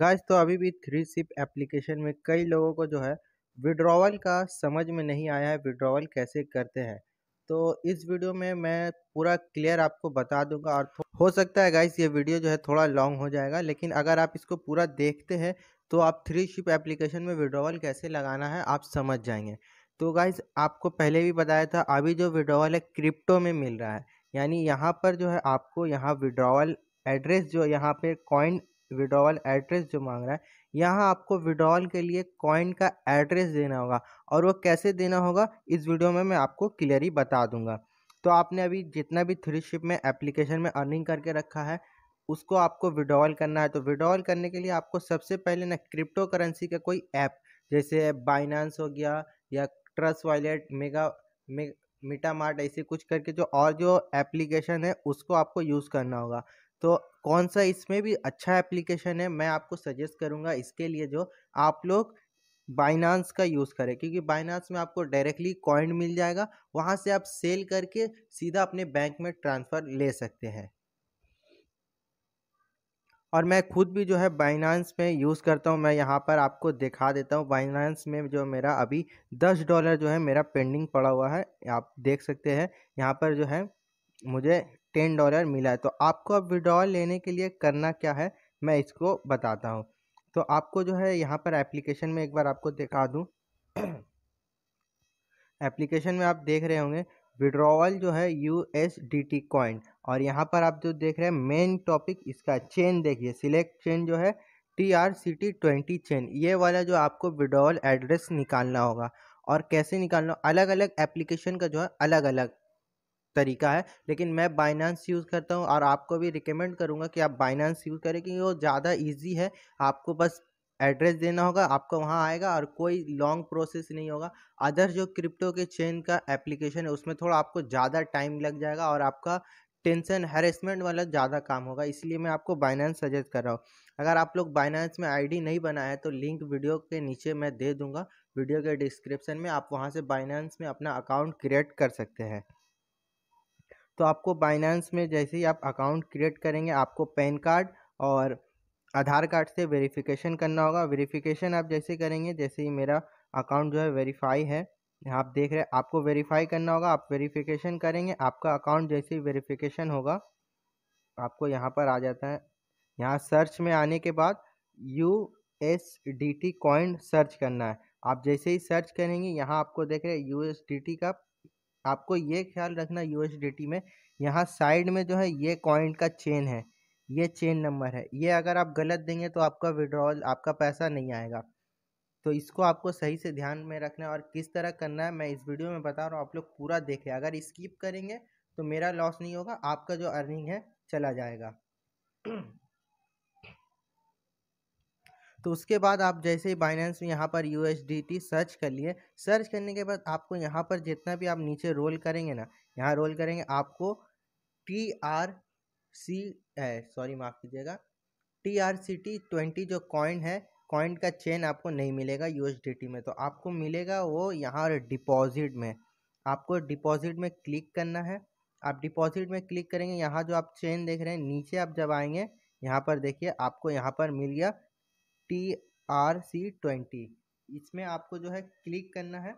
guys तो अभी भी थ्री सिप एप्लीकेशन में कई लोगों को जो है विड्रॉवल का समझ में नहीं आया है विड्रॉवल कैसे करते हैं तो इस वीडियो में मैं पूरा क्लियर आपको बता दूंगा और हो सकता है गाइस ये वीडियो जो है थोड़ा लॉन्ग हो जाएगा लेकिन अगर आप इसको पूरा देखते हैं तो आप थ्री शिप एप्लीकेशन में विड्रॉवल कैसे लगाना है आप समझ जाएंगे तो गाइज आपको पहले भी बताया था अभी जो विड्रॉवल है क्रिप्टो में मिल रहा है यानी यहाँ पर जो है आपको यहाँ विड्रॉवल एड्रेस जो यहाँ पे कॉइन विड्रॉवल एड्रेस जो मांग रहा है यहाँ आपको विड्रॉवल के लिए कॉइन का एड्रेस देना होगा और वो कैसे देना होगा इस वीडियो में मैं आपको क्लियरली बता दूंगा तो आपने अभी जितना भी थ्री शिप में एप्लीकेशन में अर्निंग करके रखा है उसको आपको विड्रॉवल करना है तो विड्रॉवल करने के लिए आपको सबसे पहले ना क्रिप्टो करेंसी का कोई ऐप जैसे बाइनांस हो गया या ट्रस्ट वॉलेट मेगा मे, मीटा मार्ट ऐसे कुछ करके जो और जो एप्लीकेशन है उसको आपको यूज़ करना होगा तो कौन सा इसमें भी अच्छा एप्लीकेशन है मैं आपको सजेस्ट करूँगा इसके लिए जो आप लोग बाइनांस का यूज़ करें क्योंकि बाइनांस में आपको डायरेक्टली कॉइन मिल जाएगा वहां से आप सेल करके सीधा अपने बैंक में ट्रांसफ़र ले सकते हैं और मैं खुद भी जो है बाइनांस में यूज़ करता हूँ मैं यहाँ पर आपको दिखा देता हूँ बाइनांस में जो मेरा अभी दस डॉलर जो है मेरा पेंडिंग पड़ा हुआ है आप देख सकते हैं यहाँ पर जो है मुझे टेन डॉलर मिला है तो आपको अब विड्रॉल लेने के लिए करना क्या है मैं इसको बताता हूँ तो आपको जो है यहाँ पर एप्लीकेशन में एक बार आपको दिखा दूँ एप्लीकेशन में आप देख रहे होंगे विड्रॉवल जो है U S D T coin और यहाँ पर आप जो देख रहे हैं मेन टॉपिक इसका चेन देखिए सिलेक्ट चेन जो है T R C T twenty chain ये वाला जो आपको विड्रॉवल एड्रेस निकालना होगा और कैसे निकालना अलग अलग एप्लीकेशन का जो है अलग अलग तरीका है लेकिन मैं बाइनेंस यूज़ करता हूँ और आपको भी रिकमेंड करूँगा कि आप बाइनेंस यूज़ करें क्योंकि वो ज़्यादा ईजी है आपको बस एड्रेस देना होगा आपको वहाँ आएगा और कोई लॉन्ग प्रोसेस नहीं होगा अदर जो क्रिप्टो के चेन का एप्लीकेशन है उसमें थोड़ा आपको ज़्यादा टाइम लग जाएगा और आपका टेंशन हेरेसमेंट वाला ज़्यादा काम होगा इसलिए मैं आपको बाइनेंस सजेस्ट कर रहा हूँ अगर आप लोग बाइनेंस में आईडी नहीं बनाया है तो लिंक वीडियो के नीचे मैं दे दूँगा वीडियो के डिस्क्रिप्शन में आप वहाँ से बाइनेंस में अपना अकाउंट क्रिएट कर सकते हैं तो आपको बाइनेंस में जैसे ही आप अकाउंट क्रिएट करेंगे आपको पैन कार्ड और आधार कार्ड से वेरिफिकेशन करना होगा वेरिफिकेशन आप जैसे करेंगे जैसे ही मेरा अकाउंट जो है वेरीफाई है आप देख रहे हैं आपको वेरीफाई करना होगा आप वेरिफिकेशन करेंगे आपका अकाउंट जैसे ही वेरीफिकेशन होगा आपको यहाँ पर आ जाता है यहाँ सर्च में आने के बाद U S D T coin search करना है आप जैसे ही सर्च करेंगे यहाँ आपको देख रहे हैं यू एस डी टी का आपको ये ख्याल रखना यू में यहाँ साइड में जो है ये कॉइन का चेन है ये चेन नंबर है ये अगर आप गलत देंगे तो आपका विड्रॉल आपका पैसा नहीं आएगा तो इसको आपको सही से ध्यान में रखना है और किस तरह करना है मैं इस वीडियो में बता रहा हूँ आप लोग पूरा देखें अगर स्किप करेंगे तो मेरा लॉस नहीं होगा आपका जो अर्निंग है चला जाएगा तो उसके बाद आप जैसे ही बाइनेंस में यहाँ पर यू सर्च कर लिए सर्च करने के बाद आपको यहाँ पर जितना भी आप नीचे रोल करेंगे ना यहाँ रोल करेंगे आपको टी आर सी सॉरी माफ़ कीजिएगा T R C T twenty जो कॉइन है कॉइन का चेन आपको नहीं मिलेगा यू में तो आपको मिलेगा वो यहाँ डिपॉजिट में आपको डिपॉजिट में क्लिक करना है आप डिपॉजिट में क्लिक करेंगे यहाँ जो आप चेन देख रहे हैं नीचे आप जब आएंगे यहाँ पर देखिए आपको यहाँ पर मिल गया टी आर सी ट्वेंटी इसमें आपको जो है क्लिक करना है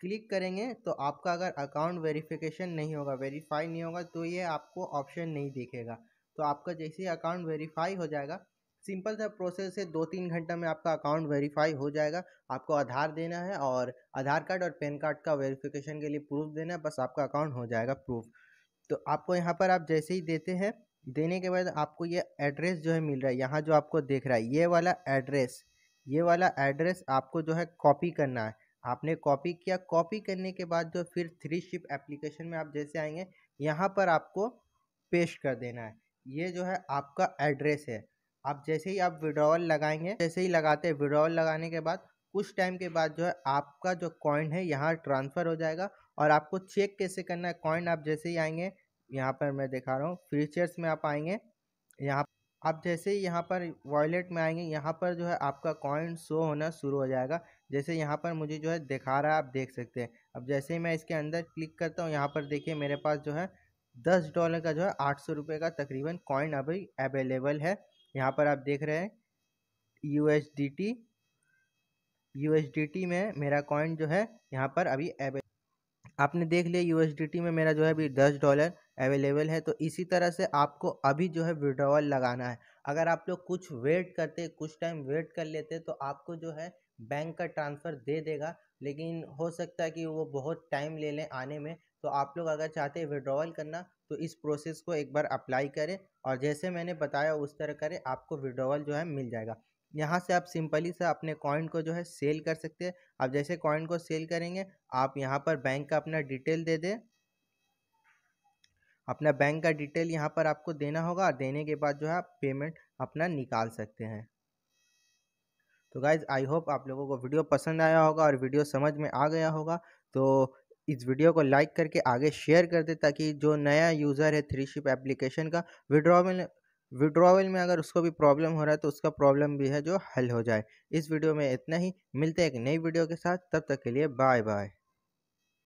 क्लिक करेंगे तो आपका अगर अकाउंट वेरिफिकेशन नहीं होगा वेरीफाई नहीं होगा तो ये आपको ऑप्शन नहीं दिखेगा तो आपका जैसे ही अकाउंट वेरीफाई हो जाएगा सिंपल सा प्रोसेस है दो तीन घंटा में आपका अकाउंट वेरीफाई हो जाएगा आपको आधार देना है और आधार कार्ड और पैन कार्ड का वेरिफिकेशन के लिए प्रूफ देना है बस आपका अकाउंट हो जाएगा प्रूफ तो आपको यहाँ पर आप जैसे ही देते हैं देने के बाद आपको ये एड्रेस जो है मिल रहा है यहाँ जो आपको देख रहा है ये वाला एड्रेस ये वाला एड्रेस आपको जो है कॉपी करना है आपने कॉपी किया कॉपी करने के बाद जो फिर थ्री शिप एप्लीकेशन में आप जैसे आएंगे यहाँ पर आपको पेश कर देना है ये जो है आपका एड्रेस है आप जैसे ही आप विड्रॉवल लगाएंगे जैसे ही लगाते हैं विड्रॉवल लगाने के बाद कुछ टाइम के बाद जो है आपका जो कॉइन है यहाँ ट्रांसफ़र हो जाएगा और आपको चेक कैसे करना है कॉइन आप जैसे ही आएंगे यहाँ पर मैं दिखा रहा हूँ फीचर्स में आप आएंगे यहाँ आप जैसे ही यहाँ पर वॉलेट में आएंगे यहाँ पर जो है आपका कॉइन शो होना शुरू हो जाएगा जैसे यहाँ पर मुझे जो है दिखा रहा है आप देख सकते हैं अब जैसे ही मैं इसके अंदर क्लिक करता हूँ यहाँ पर देखिए मेरे पास जो है दस डॉलर का जो है आठ सौ रुपये का तकरीबन कॉइन अभी अवेलेबल है यहाँ पर आप देख रहे हैं U S D T U S D T में मेरा कॉइन जो है यहाँ पर अभी अवेल आपने देख लिया यू एस डी टी में मेरा जो है अभी दस डॉलर अवेलेबल है तो इसी तरह से आपको अभी जो है विड्रॉवल लगाना है अगर आप लोग कुछ वेट करते कुछ टाइम वेट कर लेते तो आपको जो है बैंक का ट्रांसफ़र दे देगा लेकिन हो सकता है कि वो बहुत टाइम ले लें आने में तो आप लोग अगर चाहते हैं विड्रॉवल करना तो इस प्रोसेस को एक बार अप्लाई करें और जैसे मैंने बताया उस तरह करें आपको विड्रॉवल जो है मिल जाएगा यहाँ से आप सिंपली से अपने कॉइन को जो है सेल कर सकते हैं आप जैसे कॉइन को सेल करेंगे आप यहाँ पर बैंक का अपना डिटेल दे दें अपना बैंक का डिटेल यहाँ पर आपको देना होगा और देने के बाद जो है आप पेमेंट अपना निकाल सकते हैं तो गाइज आई होप आप लोगों को वीडियो पसंद आया होगा और वीडियो समझ में आ गया होगा तो इस वीडियो को लाइक करके आगे शेयर कर दे ताकि जो नया यूज़र है थ्री शिप एप्लीकेशन का विड्रॉवल विड्रॉवल में अगर उसको भी प्रॉब्लम हो रहा है तो उसका प्रॉब्लम भी है जो हल हो जाए इस वीडियो में इतना ही मिलते हैं एक नई वीडियो के साथ तब तक के लिए बाय बाय